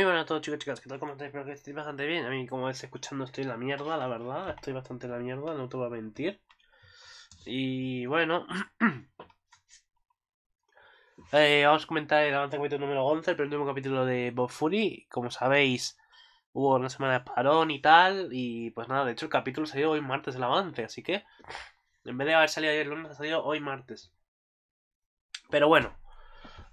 Muy buenas a todos chicos chicas, ¿qué tal? ¿Cómo estáis? Espero que estéis bastante bien. A mí, como es escuchando estoy en la mierda, la verdad. Estoy bastante en la mierda, no te voy a mentir. Y bueno... Eh, vamos a comentar el avance capítulo número 11, el primer capítulo de Bob Fury. Como sabéis, hubo una semana de parón y tal. Y pues nada, de hecho el capítulo salió hoy martes el avance, así que... En vez de haber salido ayer lunes, ha salido hoy martes. Pero bueno...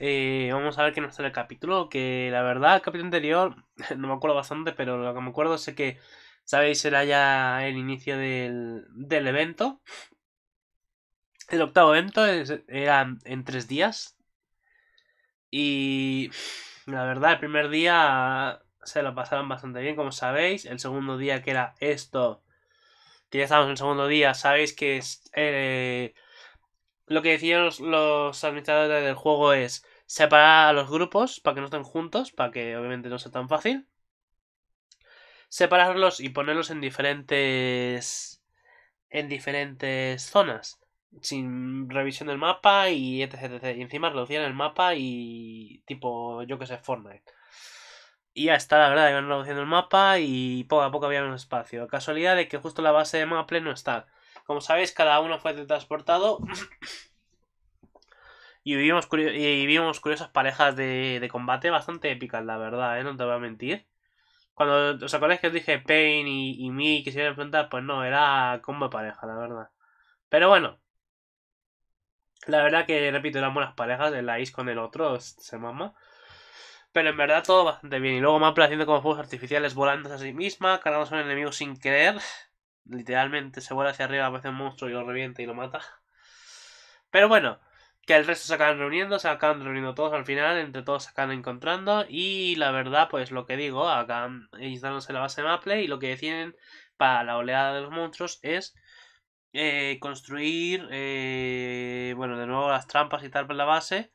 Eh, vamos a ver qué nos sale el capítulo. Que la verdad, el capítulo anterior, no me acuerdo bastante, pero lo que me acuerdo es que, sabéis, era ya el inicio del, evento. El octavo evento era en tres días. Y la verdad, el primer día se lo pasaron bastante bien, como sabéis. El segundo día, que era esto, que ya estábamos en el segundo día, sabéis que es. Eh, lo que decían los, administradores del juego es separar a los grupos para que no estén juntos, para que obviamente no sea tan fácil. Separarlos y ponerlos en diferentes. en diferentes zonas. Sin revisión del mapa y etc. etc. Y encima reducían el mapa y. tipo, yo que sé, Fortnite. Y ya está, la verdad, iban reduciendo el mapa y poco a poco había un espacio. Casualidad de que justo la base de Maple no está. Como sabéis, cada uno fue transportado y vivimos, vimos curiosas parejas de, combate bastante épicas, la verdad, ¿eh? no te voy a mentir. Cuando os acordáis que os dije Pain y, me que se iban a enfrentar, pues no, era combo pareja, la verdad. Pero bueno, la verdad que, repito, eran buenas parejas, el Ice con el otro, se mama. Pero en verdad todo bastante bien. Y luego más haciendo como fuegos artificiales volando a sí misma, cargándose a un enemigo sin querer literalmente se vuela hacia arriba, aparece un monstruo y lo revienta y lo mata. Pero bueno, que el resto se acaban reuniendo, se acaban reuniendo todos al final, entre todos se acaban encontrando y la verdad, pues lo que digo, acaban en la base de Maple y lo que deciden para la oleada de los monstruos es eh, construir, eh, bueno, de nuevo las trampas y tal para la base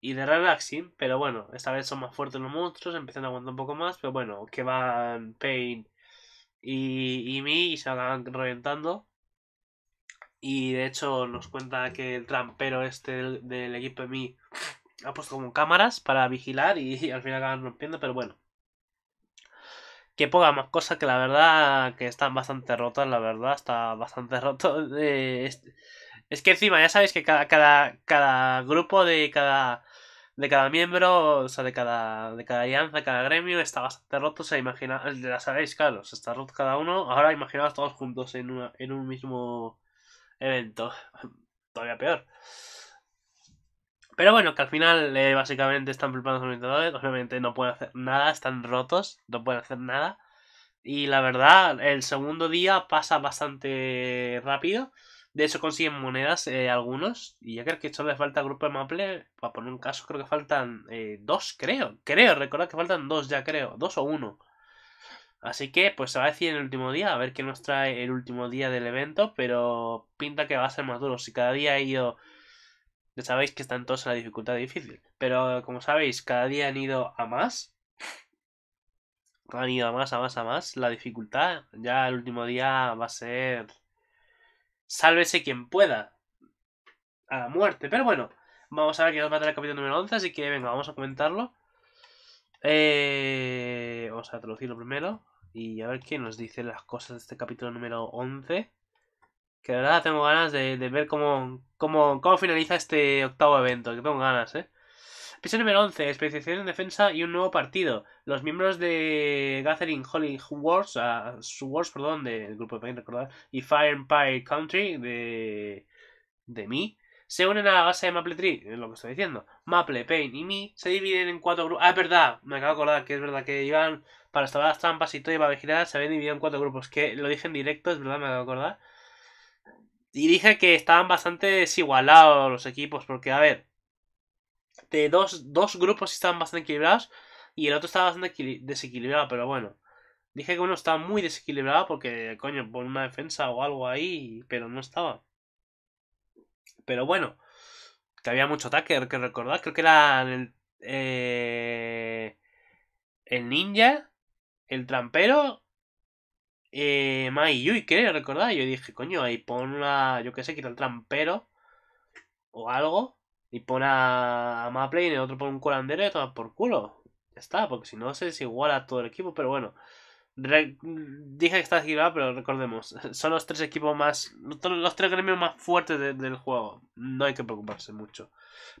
y de relaxing, pero bueno, esta vez son más fuertes los monstruos, empiezan a aguantar un poco más, pero bueno, que van Pain y, y Mi y se acaban reventando. Y de hecho nos cuenta que el trampero este del, equipo de Mi ha puesto como cámaras para vigilar y, al final acaban rompiendo, pero bueno. Que ponga más cosas que la verdad que están bastante rotas, la verdad, está bastante roto. Eh, es, que encima ya sabéis que cada, cada, cada grupo de cada de cada miembro, o sea, de cada, de cada alianza, cada gremio, está bastante roto. se imagina, ya sabéis, claro, se está roto cada uno. Ahora imaginaos todos juntos en, un mismo evento. Todavía peor. Pero bueno, que al final eh, básicamente están preparados los obviamente no pueden hacer nada, están rotos, no pueden hacer nada. Y la verdad, el segundo día pasa bastante rápido. De eso consiguen monedas eh, algunos. Y ya creo que esto les falta grupo de maple. Para poner un caso, creo que faltan eh, dos, creo. Creo, recordad que faltan dos ya, creo. Dos o uno. Así que pues se va a decir en el último día, a ver qué nos trae el último día del evento, pero pinta que va a ser más duro. Si cada día ha ido... Ya sabéis que están todos en la dificultad difícil, pero como sabéis, cada día han ido a más. Han ido a más, a más, a más. La dificultad, ya el último día va a ser sálvese quien pueda. A la muerte. Pero bueno, vamos a ver que nos va a traer el capítulo número 11, así que venga, vamos a comentarlo. Eh, vamos a traducirlo primero y a ver qué nos dice las cosas de este capítulo número 11. Que de verdad tengo ganas de, ver cómo, cómo, cómo finaliza este octavo evento, que tengo ganas, ¿eh? Piso número 11, especialización en defensa y un nuevo partido. Los miembros de Gathering Holy Wars, ah, su Wars perdón, del grupo de recordar, y Fire Empire Country de, de mí, se unen a la base de Maple Tree, es lo que estoy diciendo. Maple, Pain y mí se dividen en cuatro grupos. Ah, es verdad, me acabo de acordar que es verdad que iban para salvar las trampas y todo y a vigilar, se habían dividido en cuatro grupos. Que lo dije en directo, es verdad, me acabo de acordar. Y dije que estaban bastante desigualados los equipos, porque a ver, dos, grupos estaban bastante equilibrados y el otro estaba bastante desequilibrado, pero bueno. Dije que uno estaba muy desequilibrado porque, coño, pon una defensa o algo ahí, pero no estaba. Pero bueno, que había mucho ataque, que recordar, creo que era el, eh, el ninja, el trampero, eh, Mai Yui, creo recordar. Yo dije, coño, ahí pon una, yo qué sé, quita el trampero o algo. Y pone a Maple y el otro pone un curandero y por culo. está, porque si no se desiguala todo el equipo, pero bueno. dije que está desigual pero recordemos, son los tres equipos más. Los tres gremios más fuertes del juego. No hay que preocuparse mucho.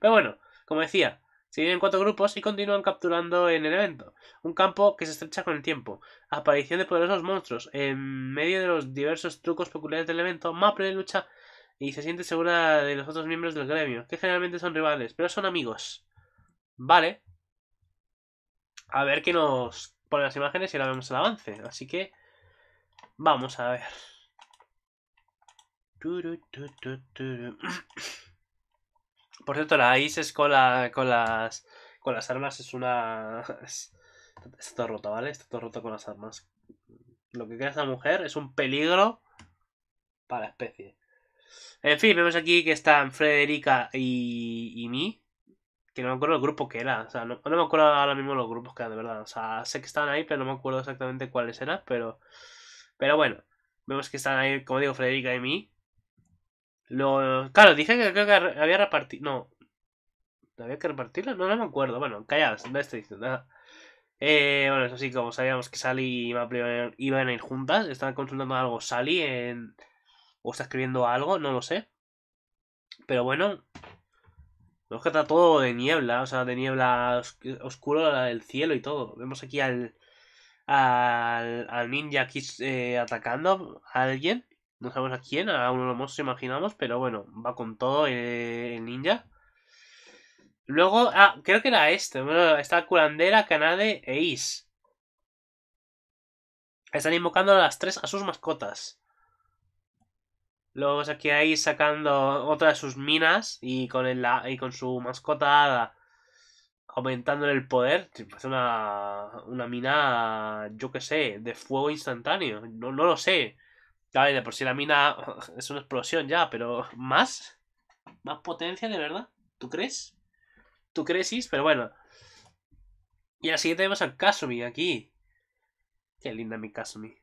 Pero bueno, como decía, se vienen cuatro grupos y continúan capturando en el evento. Un campo que se estrecha con el tiempo. Aparición de poderosos monstruos. En medio de los diversos trucos peculiares del evento, Maple lucha y se siente segura de los otros miembros del gremio, que generalmente son rivales, pero son amigos. Vale. A ver qué nos ponen las imágenes y ahora vemos el avance. Así que vamos a ver. Por cierto, la es con, la, con, las, con las armas es una... está todo roto, ¿vale? Está todo roto con las armas. Lo que crea esa mujer es un peligro para la especie. En fin, vemos aquí que están Frederica y, y mí. Que no me acuerdo el grupo que era. O sea, no, me acuerdo ahora mismo los grupos que eran, de verdad. O sea, sé que estaban ahí, pero no me acuerdo exactamente cuáles eran. Pero, pero bueno, vemos que están ahí, como digo, Frederica y mí. Lo. claro, dije que creo que había repartido. No, ¿Había que repartirla? No, no me acuerdo. Bueno, calladas, no estoy diciendo nada. Eh, bueno, eso sí, como sabíamos que Sally iba Maple iban a ir juntas, estaban consultando algo Sally en, o está escribiendo algo, no lo sé. Pero bueno, que está todo de niebla, o sea, de niebla oscuro el cielo y todo. Vemos aquí al, al, ninja aquí eh, atacando a alguien. No sabemos a quién, a uno de los monstruos imaginamos, pero bueno, va con todo eh, el ninja. Luego, ah, creo que era este. Bueno, está curandera, Kanade. e Is. Están invocando a las tres a sus mascotas. Luego aquí ahí sacando otra de sus minas y con, el, y con su mascota Ada aumentando el poder. Es pues una, una mina, yo que sé, de fuego instantáneo. No, lo sé. Vale, de por si la mina es una explosión ya, pero más. Más potencia de verdad. ¿Tú crees? ¿Tú crees? Pero bueno. Y la siguiente al al Kasumi aquí. Qué linda mi Kasumi.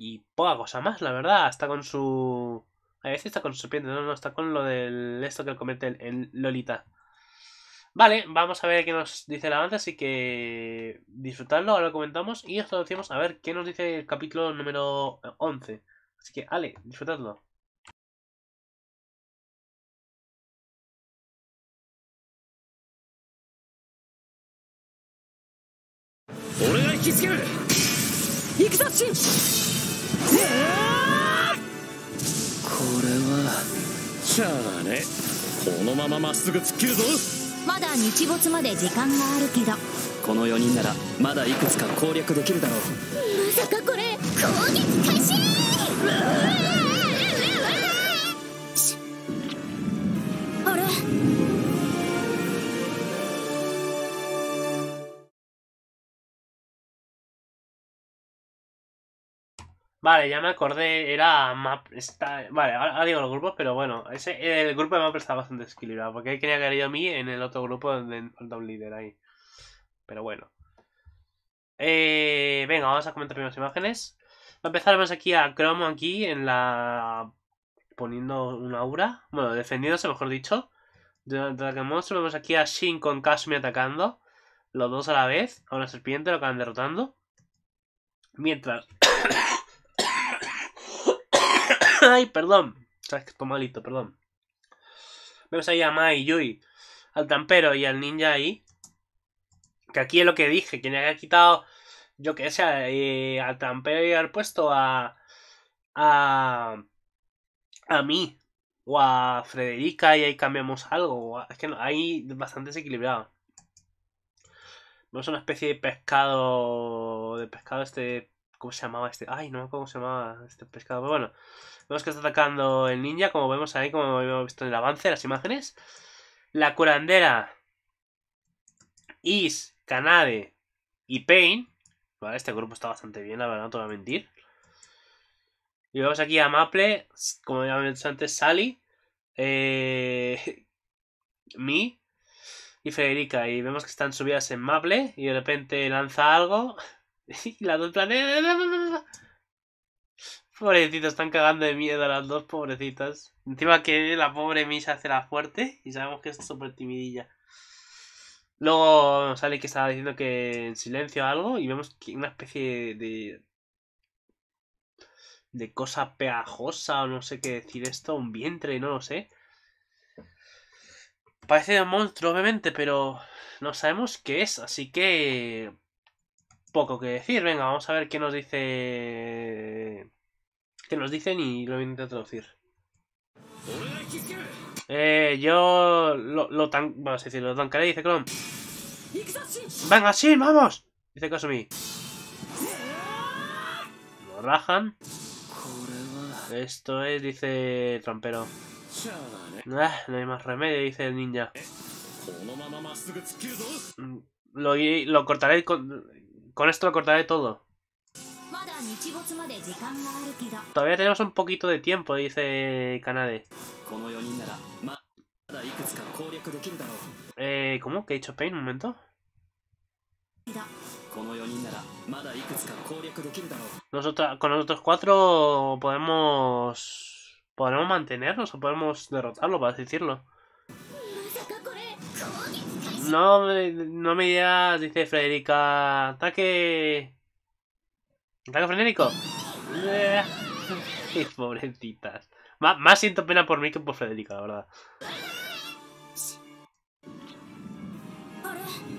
Y poca cosa más, la verdad. Está con su. A veces está con su serpiente, no, no, está con lo del esto que él comete en Lolita. Vale, vamos a ver qué nos dice El avance, así que Disfrutadlo, ahora lo comentamos y os traducimos a ver qué nos dice el capítulo número 11. Así que, ale, disfrutadlo. これはじゃあねこのまままっすぐ突っ切るぞまだ日没まで時間があるけどこの4人ならまだいくつか攻略できるだろうまさかこれ攻撃開始 Vale, ya me acordé, era Map. vale, ahora, digo los grupos, pero bueno, ese, el grupo de Map está bastante desequilibrado, porque ahí quería que a mí en el otro grupo donde falta un líder ahí. Pero bueno. Eh, venga, vamos a comentar mis imágenes. Va a empezar aquí a Chrome aquí en la. poniendo una aura. Bueno, defendiéndose, mejor dicho. Durante monstruo, vemos aquí a Shin con Kasumi atacando. Los dos a la vez. A una serpiente lo acaban derrotando. Mientras. Ay, perdón. Sabes que estoy malito, perdón. Vemos ahí a Mai, Yui, al Tampero y al Ninja ahí. Que aquí es lo que dije, que le haya quitado, yo que sé, eh, al Tampero y al puesto a. a. a mí. O a Frederica y ahí cambiamos algo. Es que no, ahí bastante desequilibrado. Vemos una especie de pescado. de pescado este. ¿Cómo se llamaba este? Ay, no me acuerdo cómo se llamaba este pescado, pero bueno. Vemos que está atacando el ninja, como vemos ahí, como hemos visto en el avance, las imágenes. La curandera Is, Kanade y Pain. Vale, este grupo está bastante bien, la verdad, no te voy a mentir. Y vemos aquí a Maple, como ya habíamos dicho antes, Sally, eh, Mi y Federica. Y vemos que están subidas en Maple y de repente lanza algo. Y las dos planetas. Pobrecitos, están cagando de miedo las dos pobrecitas. Encima que la pobre Misa hace la fuerte y sabemos que es súper timidilla. Luego sale que estaba diciendo que en silencio algo y vemos que una especie de... De cosa pegajosa o no sé qué decir esto, un vientre, no lo sé. Parece un monstruo, obviamente, pero no sabemos qué es, así que... Poco que decir. Venga, vamos a ver qué nos dice que nos dicen y lo voy a traducir. Eh, yo lo, lo tan... lo tancaré, dice Chrome. ¡Venga, sí, vamos! Dice Kasumi. Lo rajan. Esto es, dice Trampero. Ah, no hay más remedio, dice el ninja. Eh, mm, lo, lo cortaré con... Con esto lo cortaré todo. Todavía tenemos un poquito de tiempo, dice Kanade. Eh, ¿Cómo? ¿Qué ha hecho Pain? Un momento. Nosotros, con nosotros cuatro podemos... Podemos mantenernos o podemos derrotarlo, para decirlo? No, no me digas, dice Frederica. Ataque ¡Taco frenético? Eh, pobrecitas. más siento pena por mí que por Frederica, la verdad.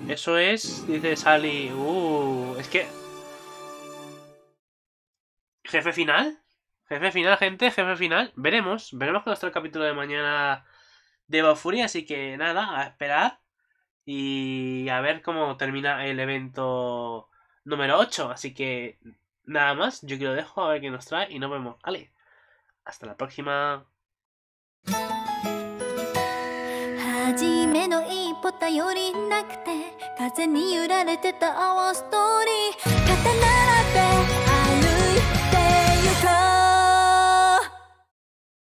Eso es, dice Sally. Uh, es que... ¿Jefe final? ¿Jefe final, gente? ¿Jefe final? Veremos. Veremos con nuestro capítulo de mañana de Baufuri. Así que nada, a esperar. Y a ver cómo termina el evento número 8. Así que Nada más, yo que lo dejo a ver qué nos trae y nos vemos. Vale, hasta la próxima.